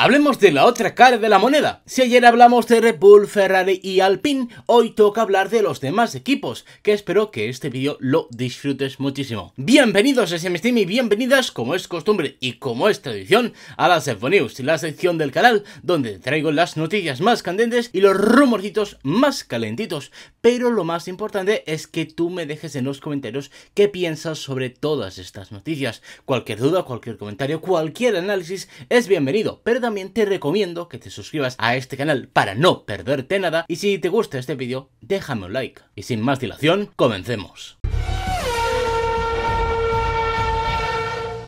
Hablemos de la otra cara de la moneda. Si ayer hablamos de Red Bull, Ferrari y Alpine, hoy toca hablar de los demás equipos, que espero que este vídeo lo disfrutes muchísimo. Bienvenidos a SMSTeam y bienvenidas, como es costumbre y como es tradición, a las F News, la sección del canal donde traigo las noticias más candentes y los rumorcitos más calentitos. Pero lo más importante es que tú me dejes en los comentarios qué piensas sobre todas estas noticias. Cualquier duda, cualquier comentario, cualquier análisis es bienvenido, pero también te recomiendo que te suscribas a este canal para no perderte nada y si te gusta este vídeo déjame un like. Y sin más dilación, comencemos.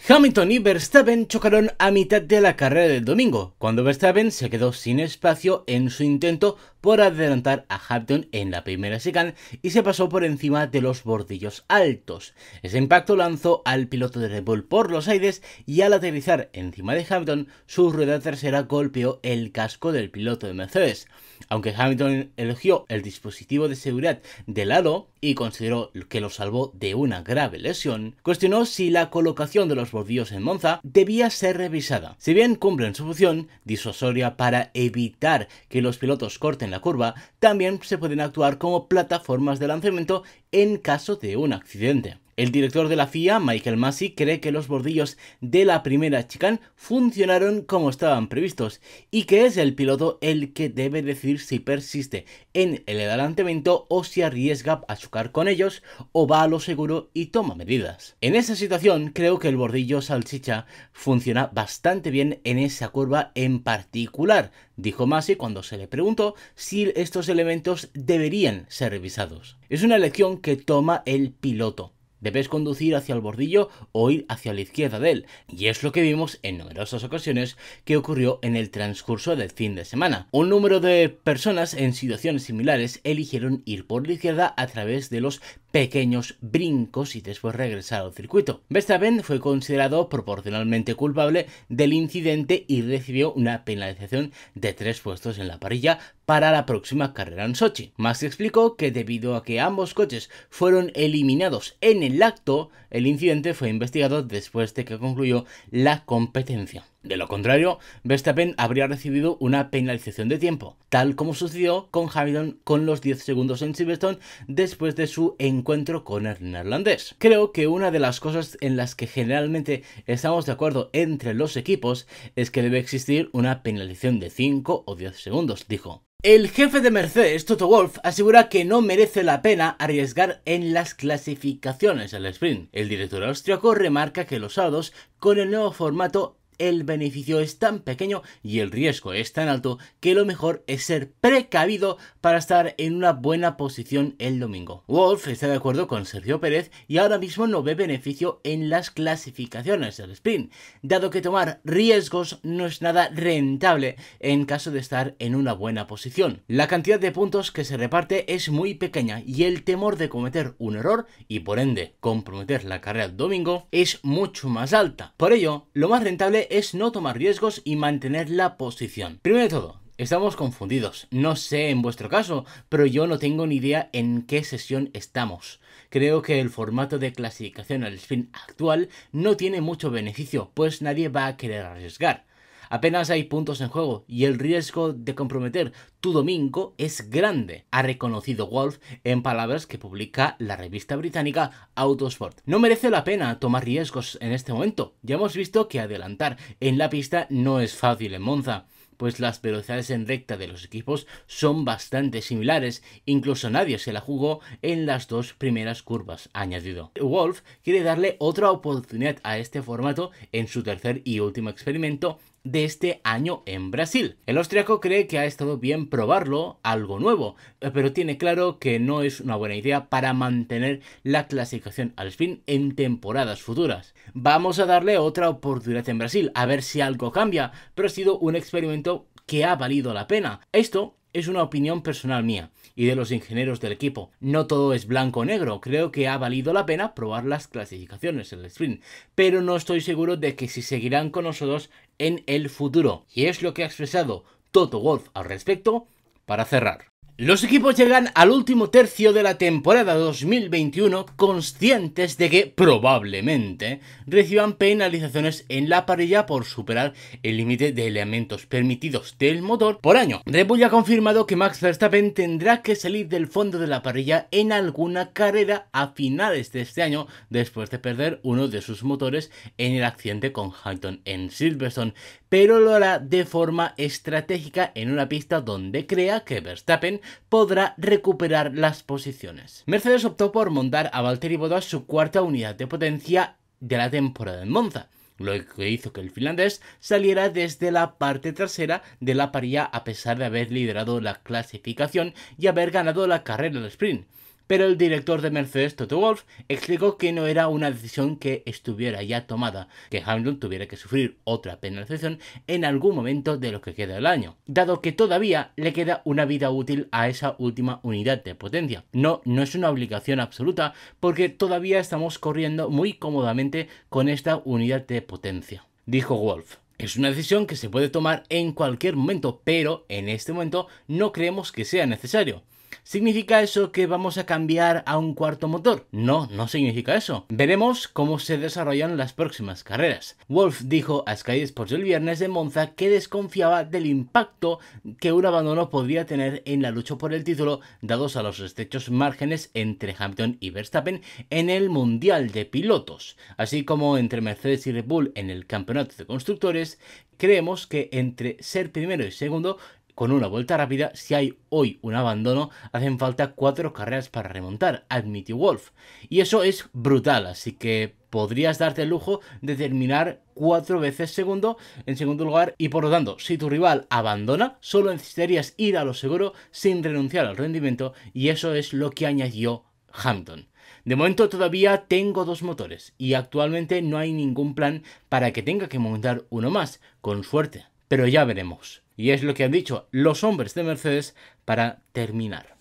Hamilton y Verstappen chocaron a mitad de la carrera del domingo, cuando Verstappen se quedó sin espacio en su intento por adelantar a Hampton en la primera chicane y se pasó por encima de los bordillos altos. Ese impacto lanzó al piloto de Red Bull por los aires y al aterrizar encima de Hampton, su rueda trasera golpeó el casco del piloto de Mercedes. Aunque Hamilton eligió el dispositivo de seguridad de lado y consideró que lo salvó de una grave lesión, cuestionó si la colocación de los bordillos en Monza debía ser revisada. Si bien cumplen su función disuasoria para evitar que los pilotos corten la curva, también se pueden actuar como plataformas de lanzamiento en caso de un accidente. El director de la FIA, Michael Massey, cree que los bordillos de la primera chicane funcionaron como estaban previstos y que es el piloto el que debe decidir si persiste en el adelantamiento o si arriesga a chocar con ellos o va a lo seguro y toma medidas. En esa situación creo que el bordillo salchicha funciona bastante bien en esa curva en particular, dijo Massey cuando se le preguntó si estos elementos deberían ser revisados. Es una elección que toma el piloto. Debes conducir hacia el bordillo o ir hacia la izquierda de él, y es lo que vimos en numerosas ocasiones que ocurrió en el transcurso del fin de semana. Un número de personas en situaciones similares eligieron ir por la izquierda a través de los pequeños brincos y después regresar al circuito. Verstappen fue considerado proporcionalmente culpable del incidente y recibió una penalización de tres puestos en la parrilla para la próxima carrera en Sochi. Max explicó que debido a que ambos coches fueron eliminados en el acto, el incidente fue investigado después de que concluyó la competencia. De lo contrario, Verstappen habría recibido una penalización de tiempo, tal como sucedió con Hamilton con los 10 segundos en Silverstone después de su encuentro con el neerlandés. Creo que una de las cosas en las que generalmente estamos de acuerdo entre los equipos es que debe existir una penalización de 5 o 10 segundos, dijo. El jefe de Mercedes, Toto Wolf, asegura que no merece la pena arriesgar en las clasificaciones al sprint. El director austríaco remarca que los sábados, con el nuevo formato, el beneficio es tan pequeño y el riesgo es tan alto que lo mejor es ser precavido para estar en una buena posición el domingo. Wolf está de acuerdo con Sergio Pérez y ahora mismo no ve beneficio en las clasificaciones del sprint, dado que tomar riesgos no es nada rentable en caso de estar en una buena posición. La cantidad de puntos que se reparte es muy pequeña y el temor de cometer un error y por ende comprometer la carrera el domingo es mucho más alta. Por ello, lo más rentable es no tomar riesgos y mantener la posición. Primero de todo, Estamos confundidos. No sé en vuestro caso, pero yo no tengo ni idea en qué sesión estamos. Creo que el formato de clasificación al spin actual no tiene mucho beneficio, pues nadie va a querer arriesgar. Apenas hay puntos en juego y el riesgo de comprometer tu domingo es grande, ha reconocido Wolf en palabras que publica la revista británica Autosport. No merece la pena tomar riesgos en este momento. Ya hemos visto que adelantar en la pista no es fácil en Monza pues las velocidades en recta de los equipos son bastante similares, incluso nadie se la jugó en las dos primeras curvas, ha añadido. Wolf quiere darle otra oportunidad a este formato en su tercer y último experimento de este año en Brasil. El austriaco cree que ha estado bien probarlo, algo nuevo, pero tiene claro que no es una buena idea para mantener la clasificación al fin en temporadas futuras. Vamos a darle otra oportunidad en Brasil, a ver si algo cambia, pero ha sido un experimento que ha valido la pena. Esto es una opinión personal mía y de los ingenieros del equipo. No todo es blanco o negro, creo que ha valido la pena probar las clasificaciones en el sprint, pero no estoy seguro de que si seguirán con nosotros en el futuro. Y es lo que ha expresado Toto Wolf al respecto para cerrar. Los equipos llegan al último tercio de la temporada 2021 conscientes de que probablemente reciban penalizaciones en la parrilla por superar el límite de elementos permitidos del motor por año. Red Bull ha confirmado que Max Verstappen tendrá que salir del fondo de la parrilla en alguna carrera a finales de este año después de perder uno de sus motores en el accidente con Hamilton en Silverstone, pero lo hará de forma estratégica en una pista donde crea que Verstappen podrá recuperar las posiciones. Mercedes optó por montar a Valtteri Boda su cuarta unidad de potencia de la temporada en Monza, lo que hizo que el finlandés saliera desde la parte trasera de la parilla a pesar de haber liderado la clasificación y haber ganado la carrera del sprint pero el director de Mercedes, Toto Wolf, explicó que no era una decisión que estuviera ya tomada, que Hamilton tuviera que sufrir otra penalización en algún momento de lo que queda del año, dado que todavía le queda una vida útil a esa última unidad de potencia. No, no es una obligación absoluta, porque todavía estamos corriendo muy cómodamente con esta unidad de potencia, dijo Wolf. Es una decisión que se puede tomar en cualquier momento, pero en este momento no creemos que sea necesario. ¿Significa eso que vamos a cambiar a un cuarto motor? No, no significa eso. Veremos cómo se desarrollan las próximas carreras. Wolf dijo a Sky Sports el viernes de Monza que desconfiaba del impacto que un abandono podría tener en la lucha por el título, dados a los estrechos márgenes entre Hampton y Verstappen en el Mundial de Pilotos, así como entre Mercedes y Red Bull en el Campeonato de Constructores, creemos que entre ser primero y segundo con una vuelta rápida, si hay hoy un abandono, hacen falta cuatro carreras para remontar, admitió Wolf. Y eso es brutal, así que podrías darte el lujo de terminar cuatro veces segundo en segundo lugar y por lo tanto, si tu rival abandona, solo necesitarías ir a lo seguro sin renunciar al rendimiento y eso es lo que añadió Hampton. De momento todavía tengo dos motores y actualmente no hay ningún plan para que tenga que montar uno más, con suerte pero ya veremos. Y es lo que han dicho los hombres de Mercedes para terminar.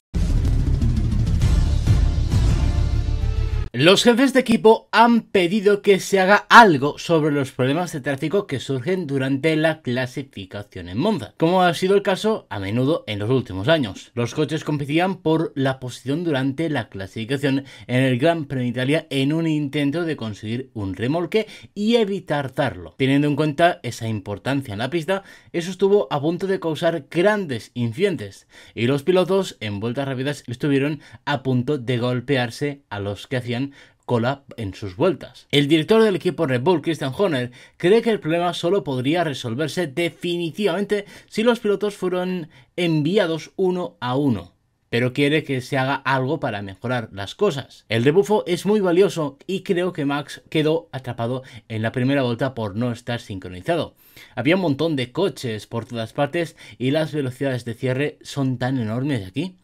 Los jefes de equipo han pedido que se haga algo sobre los problemas de tráfico que surgen durante la clasificación en Monza, como ha sido el caso a menudo en los últimos años. Los coches competían por la posición durante la clasificación en el Gran Premio de Italia en un intento de conseguir un remolque y evitar darlo. Teniendo en cuenta esa importancia en la pista, eso estuvo a punto de causar grandes incidentes y los pilotos en vueltas rápidas estuvieron a punto de golpearse a los que hacían cola en sus vueltas. El director del equipo Red Bull, Christian Horner, cree que el problema solo podría resolverse definitivamente si los pilotos fueron enviados uno a uno pero quiere que se haga algo para mejorar las cosas. El rebufo es muy valioso y creo que Max quedó atrapado en la primera vuelta por no estar sincronizado. Había un montón de coches por todas partes y las velocidades de cierre son tan enormes aquí.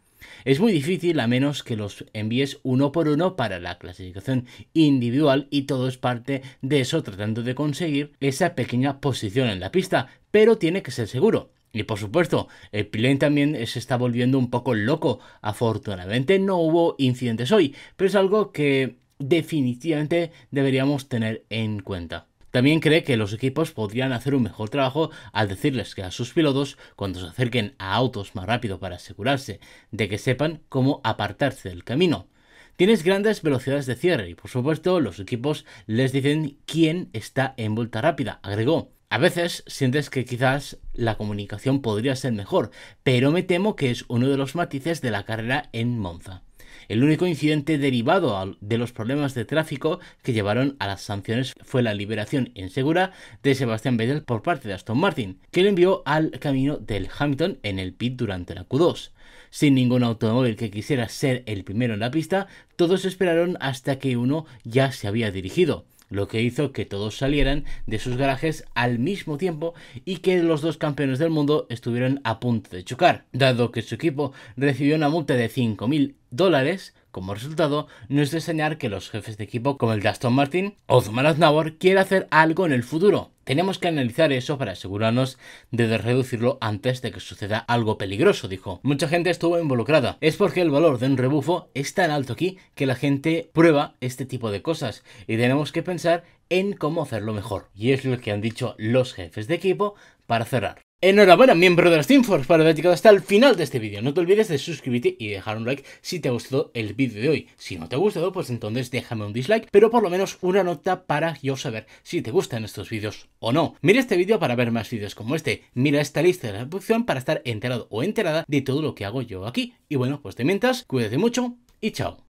Es muy difícil a menos que los envíes uno por uno para la clasificación individual y todo es parte de eso tratando de conseguir esa pequeña posición en la pista, pero tiene que ser seguro. Y por supuesto, el Pilén también se está volviendo un poco loco. Afortunadamente no hubo incidentes hoy, pero es algo que definitivamente deberíamos tener en cuenta. También cree que los equipos podrían hacer un mejor trabajo al decirles que a sus pilotos, cuando se acerquen a autos más rápido para asegurarse de que sepan cómo apartarse del camino. Tienes grandes velocidades de cierre y por supuesto los equipos les dicen quién está en vuelta rápida, agregó. A veces sientes que quizás la comunicación podría ser mejor, pero me temo que es uno de los matices de la carrera en Monza. El único incidente derivado de los problemas de tráfico que llevaron a las sanciones fue la liberación insegura de Sebastián Vettel por parte de Aston Martin, que lo envió al camino del Hamilton en el pit durante la Q2. Sin ningún automóvil que quisiera ser el primero en la pista, todos esperaron hasta que uno ya se había dirigido lo que hizo que todos salieran de sus garajes al mismo tiempo y que los dos campeones del mundo estuvieran a punto de chocar, dado que su equipo recibió una multa de 5.000 dólares como resultado, no es de extrañar que los jefes de equipo como el de Aston Martin, o Aznavour, quiera hacer algo en el futuro. Tenemos que analizar eso para asegurarnos de reducirlo antes de que suceda algo peligroso, dijo. Mucha gente estuvo involucrada. Es porque el valor de un rebufo es tan alto aquí que la gente prueba este tipo de cosas y tenemos que pensar en cómo hacerlo mejor. Y es lo que han dicho los jefes de equipo para cerrar. Enhorabuena miembro de los Force por haber llegado hasta el final de este vídeo. No te olvides de suscribirte y dejar un like si te ha gustado el vídeo de hoy. Si no te ha gustado, pues entonces déjame un dislike, pero por lo menos una nota para yo saber si te gustan estos vídeos o no. Mira este vídeo para ver más vídeos como este. Mira esta lista de la producción para estar enterado o enterada de todo lo que hago yo aquí. Y bueno, pues te mientras, cuídate mucho y chao.